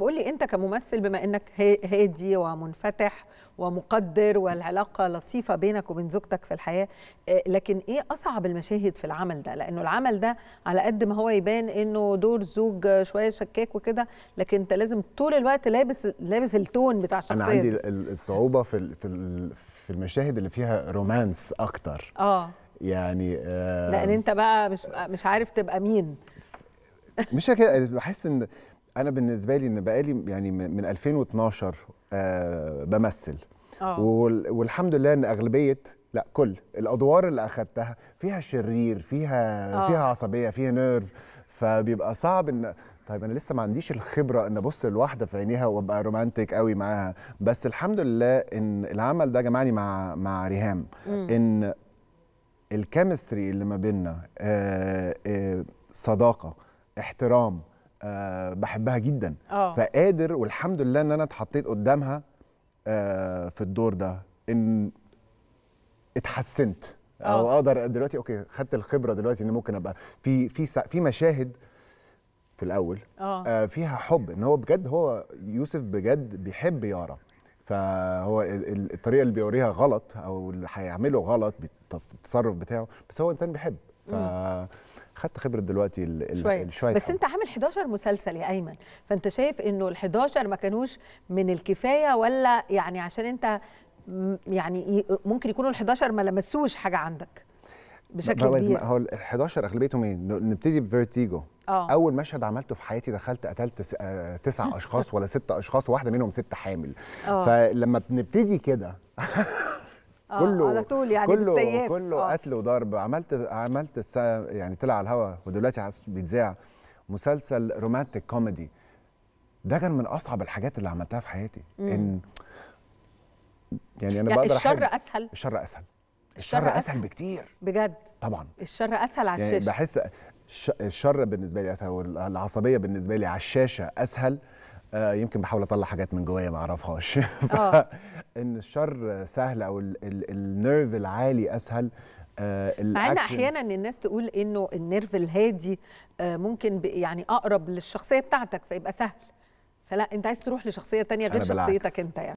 بقول لي انت كممثل بما انك هادي ومنفتح ومقدر والعلاقه لطيفه بينك وبين زوجتك في الحياه آه، لكن ايه اصعب المشاهد في العمل ده لانه العمل ده على قد ما هو يبان انه دور زوج شويه شكاك وكده لكن انت لازم طول الوقت لابس لابس التون بتاع الشخصيه انا عندي الصعوبه في في المشاهد اللي فيها رومانس اكتر اه يعني آه لان انت بقى مش مش عارف تبقى مين مش كده بحس ان انا بالنسبه لي ان بقالي يعني من 2012 آه بمثل أوه. والحمد لله ان اغلبيه لا كل الادوار اللي اخذتها فيها شرير فيها أوه. فيها عصبيه فيها نيرف فبيبقى صعب ان طيب انا لسه ما عنديش الخبره ان ابص لواحده في عينيها وابقى رومانتك قوي معاها بس الحمد لله ان العمل ده جمعني مع مع ريهام م. ان الكيمستري اللي ما بيننا آه، آه، صداقه احترام أه بحبها جدا أوه. فقادر والحمد لله ان انا اتحطيت قدامها أه في الدور ده ان اتحسنت أوه. او اقدر دلوقتي اوكي خدت الخبره دلوقتي ان ممكن ابقى في في في مشاهد في الاول آه. آه فيها حب ان هو بجد هو يوسف بجد بيحب يارا فهو الطريقه اللي بيوريها غلط او اللي هيعمله غلط بالتصرف بتاعه بس هو انسان بيحب ف... خدت خبره دلوقتي شويه شوي بس انت عامل 11 مسلسل يا ايمن فانت شايف انه ال 11 ما كانوش من الكفايه ولا يعني عشان انت يعني ممكن يكونوا ال 11 ما لمسوش حاجه عندك بشكل كبير هو ال 11 اغلبيتهم ايه نبتدي بفيرتيجو أوه. اول مشهد عملته في حياتي دخلت قتلت آه، تسع اشخاص ولا ست اشخاص واحده منهم ست حامل أوه. فلما بنبتدي كده آه، كله على طول يعني كله بالسياف كله آه. قتل وضرب عملت عملت السا يعني طلع على الهواء ودلوقتي بيتذاع مسلسل رومانتك كوميدي ده كان من اصعب الحاجات اللي عملتها في حياتي مم. ان يعني انا يعني بقدر الشر أحب... اسهل الشر اسهل الشر, أسهل, اسهل بكتير بجد طبعا الشر اسهل على يعني الشاشه بحس الشر بالنسبه لي اسهل والعصبيه بالنسبه لي على الشاشه اسهل آه، يمكن بحاول اطلع حاجات من جوايا ما اعرفهاش آه. ان الشر سهل او النيرف العالي اسهل آه، مع ان احيانا الناس تقول انه النيرف الهادي ممكن يعني اقرب للشخصيه بتاعتك فيبقى سهل فلا انت عايز تروح لشخصيه تانية غير شخصيتك انت يعني